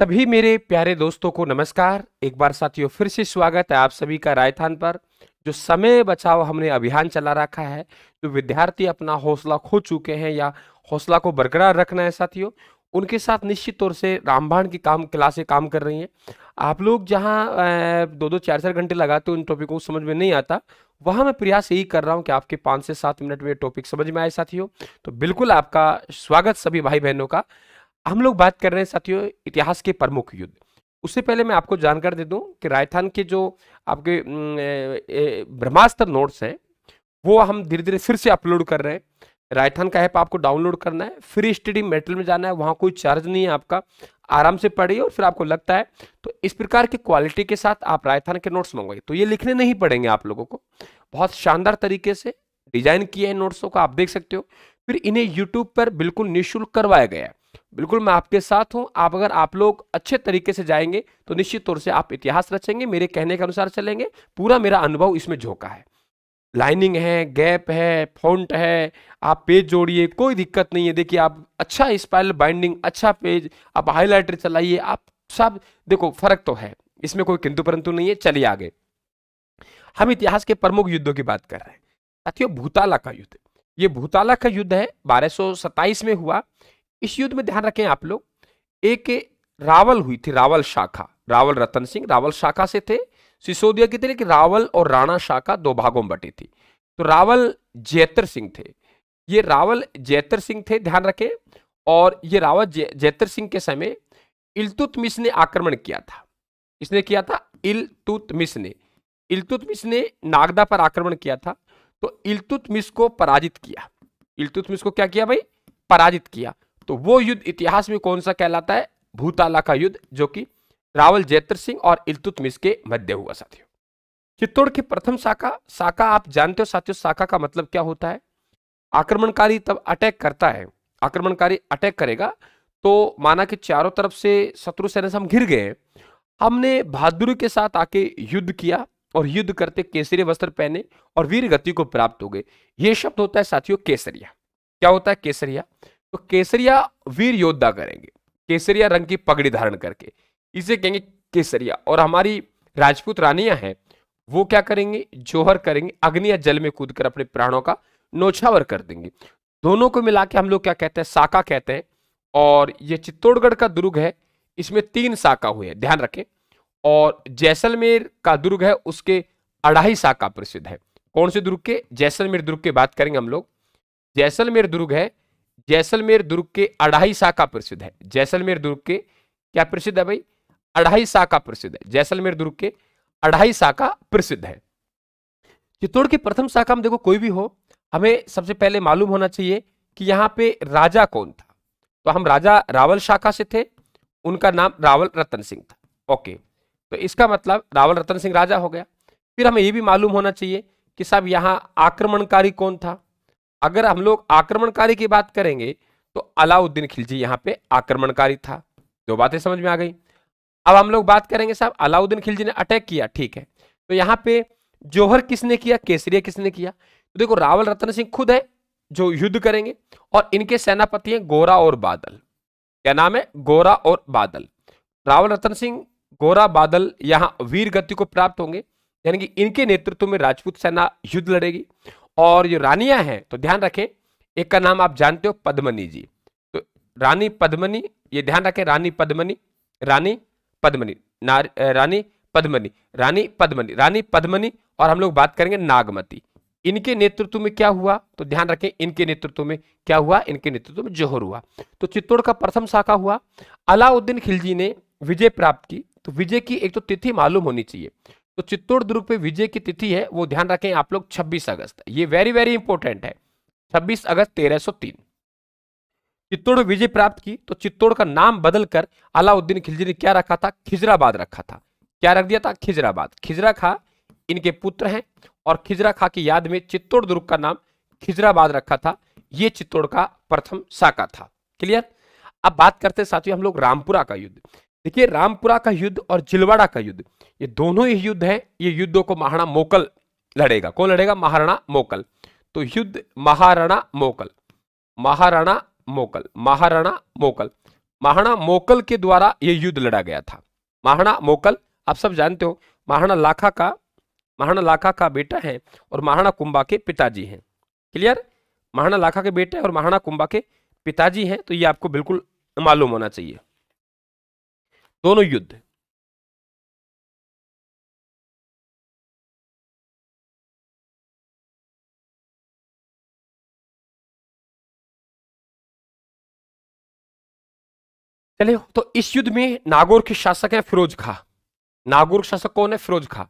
सभी मेरे प्यारे दोस्तों को नमस्कार एक बार साथियों फिर से स्वागत है आप सभी का रायथान पर जो समय बचाओ हमने अभियान चला रखा है जो विद्यार्थी अपना हौसला खो चुके हैं या हौसला को बरकरार रखना है साथियों उनके साथ निश्चित तौर से रामबाण की काम क्लासें काम कर रही हैं आप लोग जहाँ दो दो चार चार घंटे लगाते हो उन टॉपिकों को समझ में नहीं आता वहाँ मैं प्रयास यही कर रहा हूँ कि आपके पाँच से सात मिनट में टॉपिक समझ में आए साथियों तो बिल्कुल आपका स्वागत सभी भाई बहनों का हम लोग बात कर रहे हैं साथियों इतिहास के प्रमुख युद्ध उससे पहले मैं आपको जानकर दे दूं कि राजस्थान के जो आपके ब्रह्मास्त्र नोट्स हैं वो हम धीरे धीरे फिर से अपलोड कर रहे हैं राजस्थान का ऐप आपको डाउनलोड करना है फ्री स्टडी मेटल में जाना है वहाँ कोई चार्ज नहीं है आपका आराम से पढ़िए और फिर आपको लगता है तो इस प्रकार की क्वालिटी के साथ आप राजस्थान के नोट्स मंगवाइए तो ये लिखने नहीं पड़ेंगे आप लोगों को बहुत शानदार तरीके से डिजाइन किए हैं नोट्सों को आप देख सकते हो फिर इन्हें यूट्यूब पर बिल्कुल निःशुल्क करवाया गया है बिल्कुल मैं आपके साथ हूं आप अगर आप लोग अच्छे तरीके से जाएंगे तो निश्चित तौर से आप इतिहास रचेंगे मेरे कहने के अनुसार चलेंगे पूरा मेरा अनुभव इसमें झोंका है लाइनिंग है गैप है फॉन्ट है आप पेज जोड़िए कोई दिक्कत नहीं है देखिए आप अच्छा स्पाइल बाइंडिंग अच्छा पेज आप हाईलाइटर चलाइए आप सब देखो फर्क तो है इसमें कोई किंतु परंतु नहीं है चलिए आगे हम इतिहास के प्रमुख युद्धों की बात कर रहे हैं साथियों भूताला का युद्ध ये भूताला का युद्ध है बारह में हुआ इस युद्ध में ध्यान रखें आप लोग एक रावल हुई थी रावल शाखा रावल रतन सिंह रावल शाखा से थे सिसोदिया की थे लेकिन रावल और राणा शाखा दो भागों में बटी थी तो रावल जैतर सिंह थे ये रावल जैतर सिंह थे ध्यान रखें और ये रावल जैतर सिंह के समय इलतुतमिश ने आक्रमण किया था इसने किया था इलतुतमिश ने इलतुतमिश ने नागदा पर आक्रमण किया था तो इलतुतमिश को पराजित किया इलतुतमिश को क्या किया भाई पराजित किया तो वो युद्ध इतिहास में कौन सा कहलाता है भूताला का युद्ध जो कि रावल जैतर सिंह और इलतुतमिस के मध्य हुआ साथियों चित्तौड़ की प्रथम शाखा शाखा आप जानते हो साथियों शाखा का मतलब क्या होता है आक्रमणकारी तब अटैक करता है आक्रमणकारी अटैक करेगा तो माना कि चारों तरफ से शत्रु सेना से हम घिर गए हमने बहादुरी के साथ आके युद्ध किया और युद्ध करते केसरी वस्त्र पहने और वीर गति को प्राप्त हो गए ये शब्द होता है साथियों केसरिया क्या होता है केसरिया तो केसरिया वीर योद्धा करेंगे केसरिया रंग की पगड़ी धारण करके इसे कहेंगे केसरिया और हमारी राजपूत रानियां हैं वो क्या करेंगे जोहर करेंगे अग्नि या जल में कूदकर अपने प्राणों का नोछावर कर देंगे दोनों को मिला के हम लोग क्या कहते हैं साका कहते हैं और ये चित्तौड़गढ़ का दुर्ग है इसमें तीन साका हुए हैं ध्यान रखें और जैसलमेर का दुर्ग है उसके अढ़ाई साका प्रसिद्ध है कौन से दुर्ग के जैसलमेर दुर्ग के बात करेंगे हम लोग जैसलमेर दुर्ग है जैसलमेर दुर्ग के अढ़ाई शाखा प्रसिद्ध है जैसलमेर दुर्ग के क्या प्रसिद्ध है भाई अढ़ाई शाखा प्रसिद्ध है जैसलमेर दुर्ग के अढ़ाई शाखा प्रसिद्ध है चित्तौड़ की प्रथम शाखा में देखो कोई भी हो हमें सबसे पहले मालूम होना चाहिए कि यहाँ पे राजा कौन था तो हम राजा रावल शाखा से थे उनका नाम रावल रतन सिंह था ओके तो इसका मतलब रावल रतन सिंह राजा हो गया फिर हमें ये भी मालूम होना चाहिए कि साहब यहाँ आक्रमणकारी कौन था अगर हम लोग आक्रमणकारी की बात करेंगे तो अलाउद्दीन खिलजी यहाँ पे आक्रमणकारी था दो बातें समझ में आ गई अब हम लोग बात करेंगे साहब अलाउद्दीन खिलजी ने अटैक किया ठीक है तो यहाँ पे जोहर किसने किया केसरिया किसने किया तो देखो रावल रतन सिंह खुद है जो युद्ध करेंगे और इनके सेनापति हैं गोरा और बादल क्या नाम है गोरा और बादल रावल रतन सिंह गोरा बादल यहाँ वीर गति को प्राप्त होंगे यानी कि इनके नेतृत्व में राजपूत सेना युद्ध लड़ेगी और जो रानियां हैं तो ध्यान रखें एक का नाम आप जानते हो पद्मनी जी तो रानी पद्मनी ये ध्यान रखें रानी पद्मनी रानी पद्मनी रानी पद्मनी रानी पद्मनी रानी पद्मनी और हम लोग बात करेंगे नागमती इनके नेतृत्व में क्या हुआ तो ध्यान रखें इनके नेतृत्व में क्या हुआ इनके नेतृत्व में जोहर हुआ तो चित्तौड़ का प्रथम शाखा हुआ अलाउद्दीन खिलजी ने विजय प्राप्त की तो विजय की एक तो तिथि मालूम होनी चाहिए तो चित्तौड़ दुर्ग पे विजय की तिथि है वो ध्यान रखें आप लोग 26 अगस्त ये वेरी वेरी इंपॉर्टेंट है 26 अगस्त 1303 चित्तौड़ विजय प्राप्त की तो चित्तौड़ का नाम बदलकर अलाउद्दीन खिलजी ने क्या रखा था खिजराबाद रखा था क्या रख दिया था खिजराबाद खिजरा खा इनके पुत्र हैं और खिजरा खा की याद में चित्तौड़ दुर्ग का नाम खिजराबाद रखा था ये चित्तौड़ का प्रथम शाखा था क्लियर अब बात करते साथियों हम लोग रामपुरा का युद्ध देखिए रामपुरा का युद्ध और जिलवाड़ा का युद्ध ये दोनों ही युद्ध हैं ये युद्धों को महाराणा मोकल लड़ेगा कौन लड़ेगा महाराणा मोकल तो युद्ध महाराणा मोकल महाराणा मोकल महाराणा मोकल महाराणा मोकल के द्वारा ये युद्ध लड़ा गया था महाराणा मोकल आप सब जानते हो महाराणा लाखा का महाराणा लाखा का बेटा है और महाराणा कुंभा के पिताजी हैं क्लियर महाराणा लाखा के बेटे और महाराणा कुंभा के पिताजी हैं तो ये आपको बिल्कुल मालूम होना चाहिए दोनों युद्ध चले तो इस युद्ध में नागौर के शासक है फिरोज खां नागौर शासक कौन है फिरोज खा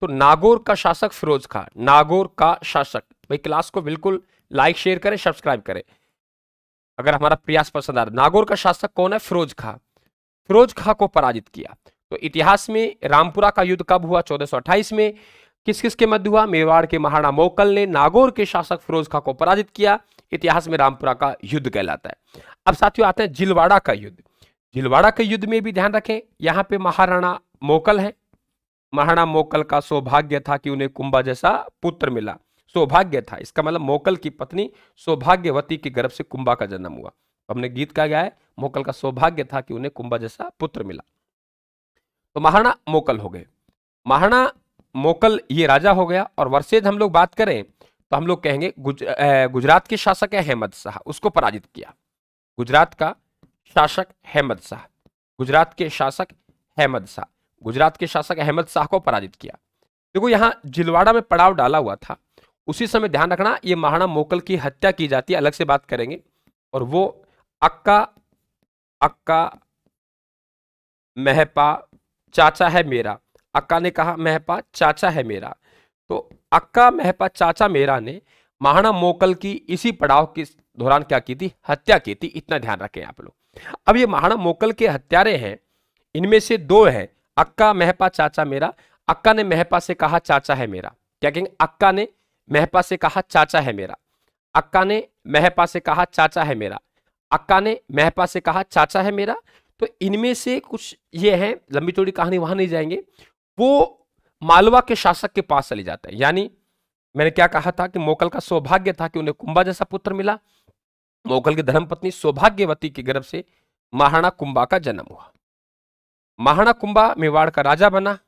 तो नागौर का शासक फिरोज खा नागौर का शासक भाई क्लास को बिल्कुल लाइक शेयर करें सब्सक्राइब करें अगर हमारा प्रयास पसंद आ रहा है नागौर का शासक कौन है फिरोज खा फिरोज खां को पराजित किया तो इतिहास में रामपुरा का युद्ध कब हुआ चौदह में किस किस के मध्य हुआ मेवाड़ के महाराणा मोकल ने नागौर के शासक फिरोज खां को पराजित किया इतिहास में रामपुरा का युद्ध कहलाता है अब साथियों आते हैं जिलवाड़ा का युद्ध जिलवाड़ा के युद्ध में भी ध्यान रखें यहाँ पे महाराणा मोकल है महाराणा मोकल का सौभाग्य था कि उन्हें कुंभा जैसा पुत्र मिला सौभाग्य था इसका मतलब मोकल की पत्नी सौभाग्यवती के गर्भ से कुंभा का जन्म हुआ हमने गीत का गया है मोकल का सौभाग्य था कि उन्हें कुंभा जैसा पुत्र मिला तो महाराणा मोकल हो गए महाराणा मोकल ये राजा हो गया और वर्षेज हम लोग बात करें तो हम लोग कहेंगे गुज, गुजरात के शासक है हेमद शाह उसको पराजित किया गुजरात का शासक हेमद शाह गुजरात के शासक हेमद शाह गुजरात के शासक अहमद शाह को पराजित किया देखो यहाँ जिलवाड़ा में पड़ाव डाला हुआ था उसी समय ध्यान रखना ये महाराणा मोकल की हत्या की जाती है अलग से बात करेंगे और वो अक्का अक्का महपा चाचा है मेरा अक्का ने कहा महपा चाचा है मेरा तो अक्का महपा चाचा मेरा ने महाना मोकल की इसी पड़ाव के दौरान क्या की थी हत्या की थी इतना ध्यान रखें आप लोग अब ये महाना मोकल के हत्यारे हैं इनमें से दो हैं अक्का महपा चाचा मेरा अक्का ने महपा से कहा चाचा है मेरा क्या कहेंगे अक्का ने महपा से कहा चाचा है मेरा अक्का ने महपा से कहा चाचा है मेरा अक्का ने महपा से कहा चाचा है मेरा तो इनमें से कुछ ये हैं लंबी चौड़ी कहानी वहां नहीं जाएंगे वो मालवा के शासक के पास चले जाते हैं यानी मैंने क्या कहा था कि मोकल का सौभाग्य था कि उन्हें कुंभा जैसा पुत्र मिला मोकल की धर्मपत्नी सौभाग्यवती के गर्भ से महाराणा कुंभा का जन्म हुआ महाराणा कुंभा मेवाड़ का राजा बना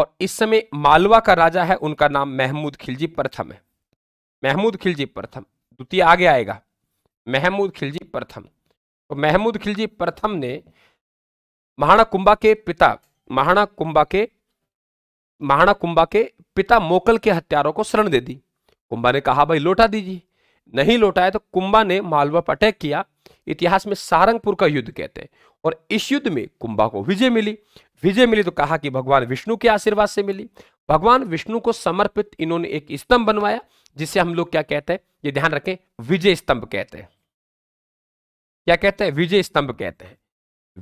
और इस समय मालवा का राजा है उनका नाम महमूद खिलजी प्रथम है महमूद खिलजी प्रथम द्वितीय आगे आएगा महमूद खिलजी प्रथम तो महमूद खिलजी प्रथम ने महाना कुंभा के पिता महाना कुंभा के महाराणा कुंभा के पिता मोकल के हत्यारों को शरण दे दी कुंभा ने कहा भाई लौटा दीजिए नहीं लौटाया तो कुंभा ने मालवा पर अटैक किया इतिहास में सारंगपुर का युद्ध कहते हैं और इस युद्ध में कुंबा को विजय मिली विजय मिली तो कहा कि भगवान विष्णु के आशीर्वाद से मिली भगवान विष्णु को समर्पित इन्होंने एक स्तंभ बनवाया जिसे हम लोग क्या कहते हैं ये ध्यान रखें विजय स्तंभ कहते हैं क्या कहते हैं विजय स्तंभ कहते हैं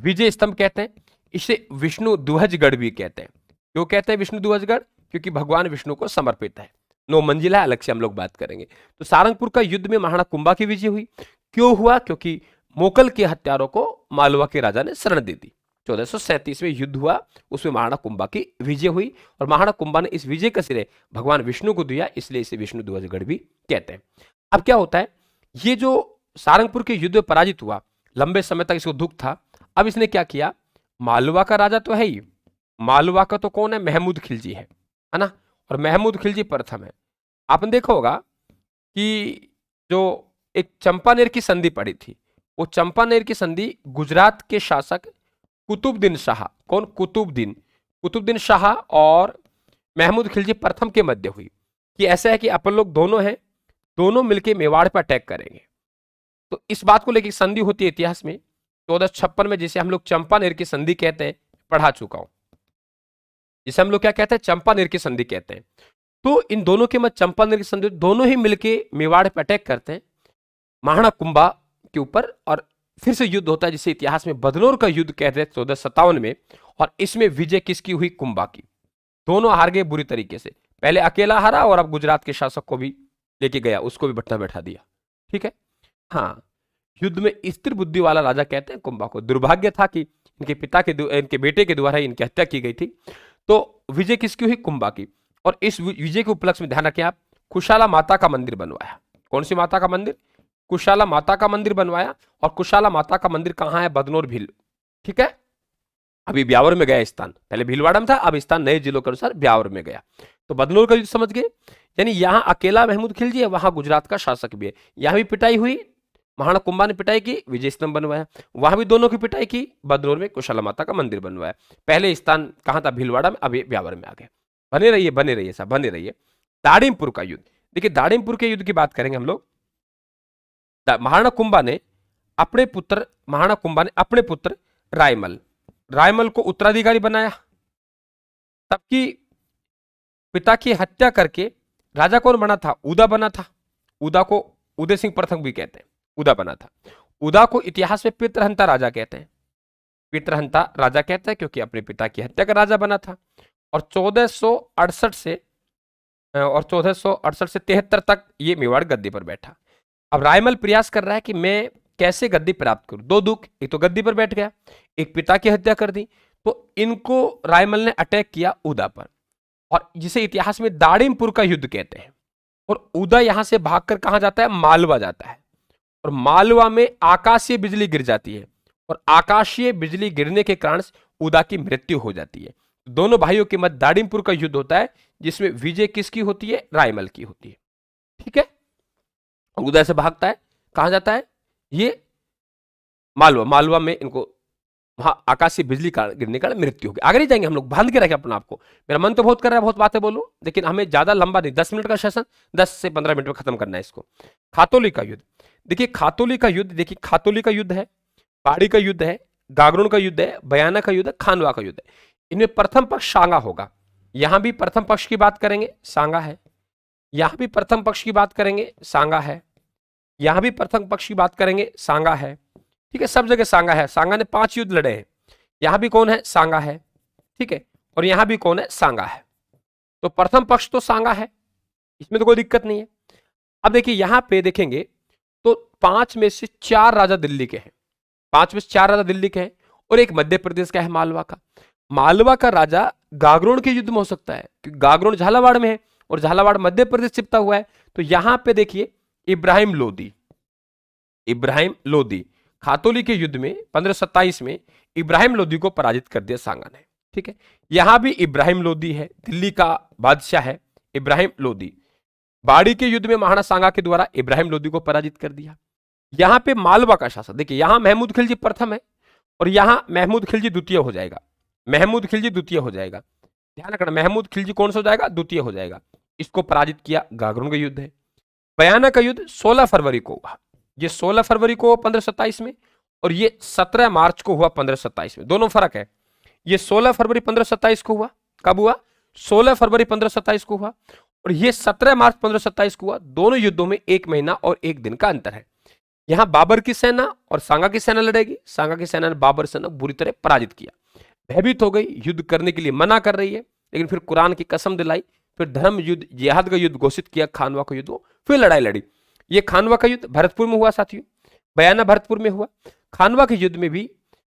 विजय स्तंभ कहते हैं इसे विष्णु ध्वजगढ़ भी कहते हैं क्यों कहते हैं विष्णु ध्वजगढ़ क्योंकि भगवान विष्णु को समर्पित है नौ मंजिला अलग से हम लोग बात करेंगे तो सारंगपुर का युद्ध में महाराणा कुंभा की विजय हुई क्यों हुआ क्योंकि मोकल के हत्यारों को मालवा के राजा ने शरण दे दी 1437 में युद्ध हुआ उसमें महाराणा कुंभा की विजय हुई और महाराणा कुंभा ने इस विजय का सिरे भगवान विष्णु को दिया इसलिए इसे विष्णु ध्वजगढ़ भी कहते हैं अब क्या होता है ये जो सारंगपुर के युद्ध पराजित हुआ लंबे समय तक इसको दुख था अब इसने क्या किया मालवा का राजा तो है ही मालवा का तो कौन है महमूद खिलजी है है ना और महमूद खिलजी प्रथम है आपने देखा होगा कि जो एक चंपानेर की संधि पड़ी थी वो चंपानेर की संधि गुजरात के शासक कुतुबद्दीन शाह कौन कुतुबद्दीन कुतुबद्दीन शाह और महमूद खिलजी प्रथम के मध्य हुई कि ऐसा है कि अपन लोग दोनों हैं दोनों मिलकर मेवाड़ पर अटैक करेंगे तो इस बात को लेकर संधि होती है इतिहास में चौदह छप्पन में जिसे हम लोग चंपानेर की संधि कहते हैं पढ़ा चुका हूं जिसे हम लोग क्या कहते हैं चंपानेर की संधि कहते हैं तो इन दोनों के मत चंपानेर की संधि दोनों ही मिलकर मेवाड़ पर अटैक करते हैं महाणा कुंभा के ऊपर और फिर से युद्ध होता है जिसे इतिहास में बदनौर का युद्ध कहते हैं चौदह सत्तावन में और इसमें विजय किसकी हुई कुंभा की दोनों हार गए बुरी तरीके से पहले अकेला हारा और अब गुजरात के शासक को भी लेके गया उसको भी बटना बैठा दिया ठीक है हाँ युद्ध में स्थिर बुद्धि वाला राजा कहते हैं कुंभा को दुर्भाग्य था कि इनके पिता के इनके बेटे के द्वारा इनकी हत्या की गई थी तो विजय किसकी हुई कुंभा की और इस विजय के उपलक्ष्य में ध्यान रखें आप खुशाला माता का मंदिर बनवाया कौन सी माता का मंदिर कुशाला माता का मंदिर बनवाया और कुशाला माता का मंदिर कहाँ है बदनौर भील ठीक है अभी ब्यावर में गया स्थान पहले भीलवाड़ा में था अब स्थान नए जिलों के अनुसार ब्यावर में गया तो बदनौर का युद्ध समझ गए यानी यहाँ अकेला महमूद खिलजी है वहां गुजरात का शासक भी है यहाँ भी पिटाई हुई महाराणा कुंभा ने पिटाई की विजय स्तंभ बनवाया वहां भी दोनों की पिटाई की बदनौर में कुशाला माता का मंदिर बनवाया पहले स्थान कहाँ था भीलवाड़ा में अभी ब्यावर में आ गया बने रहिए बने रहिए साहब बने रहिए दाड़िमपुर का युद्ध देखिए दाड़िमपुर के युद्ध की बात करेंगे हम लोग महाराणा कुंभा ने अपने पुत्र महाराणा कुंभा ने अपने पुत्र रायमल रायमल को उत्तराधिकारी बनाया की पिता की हत्या करके राजा कौन बना था उदा बना था उदा को उदय सिंह प्रथम भी कहते हैं उदा बना था उदा को इतिहास में पितृहंता राजा कहते हैं पितृहंता राजा कहते हैं क्योंकि अपने पिता की हत्या का राजा बना था और चौदह से और चौदह से तिहत्तर तक ये मेवाड़ गद्दी पर बैठा अब रायमल प्रयास कर रहा है कि मैं कैसे गद्दी प्राप्त करूं दो दुख एक तो गद्दी पर बैठ गया एक पिता की हत्या कर दी तो इनको रायमल ने अटैक किया उदा पर और जिसे इतिहास में दाड़िमपुर का युद्ध कहते हैं और उदा यहां से भागकर कहा जाता है मालवा जाता है और मालवा में आकाशीय बिजली गिर जाती है और आकाशीय बिजली गिरने के कारण उदा की मृत्यु हो जाती है दोनों भाइयों के मध्य दाड़िमपुर का युद्ध होता है जिसमें विजय किसकी होती है रायमल की होती है ठीक है और से भागता है कहाँ जाता है ये मालवा मालवा में इनको वहां आकाशीय बिजली का गिरने का मृत्यु होगी आगे नहीं जाएंगे हम लोग बांध के रखें अपने आपको मेरा मन तो बहुत कर रहा है बहुत बातें बोलो लेकिन हमें ज़्यादा लंबा नहीं दस मिनट का सेशन दस से पंद्रह मिनट में खत्म करना है इसको खातोली का युद्ध देखिए खातोली का युद्ध देखिए खातोली का युद्ध है पाड़ी का युद्ध है गागरुण का युद्ध है बयाना का युद्ध है खानवा का युद्ध है इनमें प्रथम पक्ष सांगा होगा यहां भी प्रथम पक्ष की बात करेंगे सांगा है यहां भी प्रथम पक्ष की बात करेंगे सांगा है यहां भी प्रथम पक्ष की बात करेंगे सांगा है ठीक है सब जगह सांगा है सांगा ने पांच युद्ध लड़े हैं यहां भी कौन है सांगा है ठीक है और यहां भी कौन है सांगा है तो प्रथम पक्ष तो सांगा है इसमें तो कोई दिक्कत नहीं है अब देखिए यहां पे देखेंगे तो पांच में से चार राजा दिल्ली के हैं पांच में से चार राजा दिल्ली के हैं और एक मध्य प्रदेश का है मालवा का मालवा का राजा गागरोण के युद्ध में हो सकता है गागरोण झालावाड़ में है और झालावाड़ मध्य प्रदेश चिपता हुआ है तो यहां पे देखिए इब्राहिम लोदी इब्राहिम लोदी खातोली के युद्ध में सत्ताईस में इब्राहिम लोदी को पराजित कर दिया सांगा ने ठीक है यहां भी इब्राहिम लोदी है दिल्ली का बादशाह है इब्राहिम लोदी बाड़ी के युद्ध में महाराणा सांगा के द्वारा इब्राहिम लोदी को पराजित कर दिया यहां पे मालवा का शासन देखिए यहां महमूद खिलजी प्रथम है और यहां महमूद खिलजी द्वितीय हो जाएगा महमूद खिलजी द्वितीय हो जाएगा ध्यान रखना महमूद खिलजी कौन सा हो जाएगा द्वितीय हो जाएगा इसको पराजित किया गागरों का युद्ध है बयाना का युद्ध 16 फरवरी को हुआ ये 16 फरवरी को हुआ पंद्रह में और ये 17 मार्च को हुआ पंद्रह में दोनों फर्क है ये 16 फरवरी पंद्रह को हुआ कब हुआ 16 फरवरी पंद्रह को हुआ और ये 17 मार्च पंद्रह को हुआ दोनों युद्धों में एक महीना और एक दिन का अंतर है यहां बाबर की सेना और सांगा की सेना लड़ेगी सांगा की सेना ने बाबर सेना बुरी तरह पराजित किया भयभीत हो गई युद्ध करने के लिए मना कर रही है लेकिन फिर कुरान की कसम दिलाई फिर धर्म युद्ध जिहाद का युद्ध घोषित किया खानवा का युद्ध फिर लड़ाई लड़ी ये खानवा का युद्ध भरतपुर में हुआ साथियों बयाना भरतपुर में हुआ खानवा के युद्ध में भी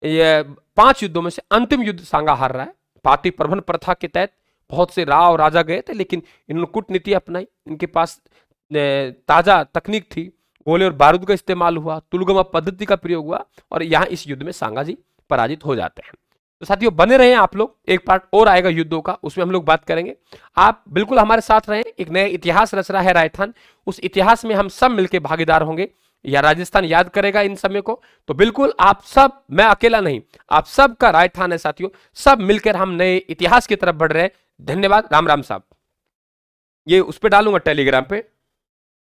ये पांच युद्धों में से अंतिम युद्ध सांगा हार रहा है पार्टी प्रबंध प्रथा के तहत बहुत से राव राजा गए थे लेकिन इन्होंने कूटनीति अपनाई इनके पास ताजा तकनीक थी गोले और बारूद का इस्तेमाल हुआ तुलगमा पद्धति का प्रयोग हुआ और यहाँ इस युद्ध में सांगा जी पराजित हो जाते हैं तो साथियों बने रहे आप लोग एक पार्ट और आएगा युद्धों का उसमें हम लोग बात करेंगे आप बिल्कुल हमारे साथ रहें एक नया इतिहास रच रहा है राजस्थान उस इतिहास में हम सब मिलकर भागीदार होंगे या राजस्थान याद करेगा इन समय को तो बिल्कुल आप सब मैं अकेला नहीं आप सबका राजस्थान है साथियों सब मिलकर हम नए इतिहास की तरफ बढ़ रहे हैं धन्यवाद राम राम साहब ये उस पर डालूंगा टेलीग्राम पे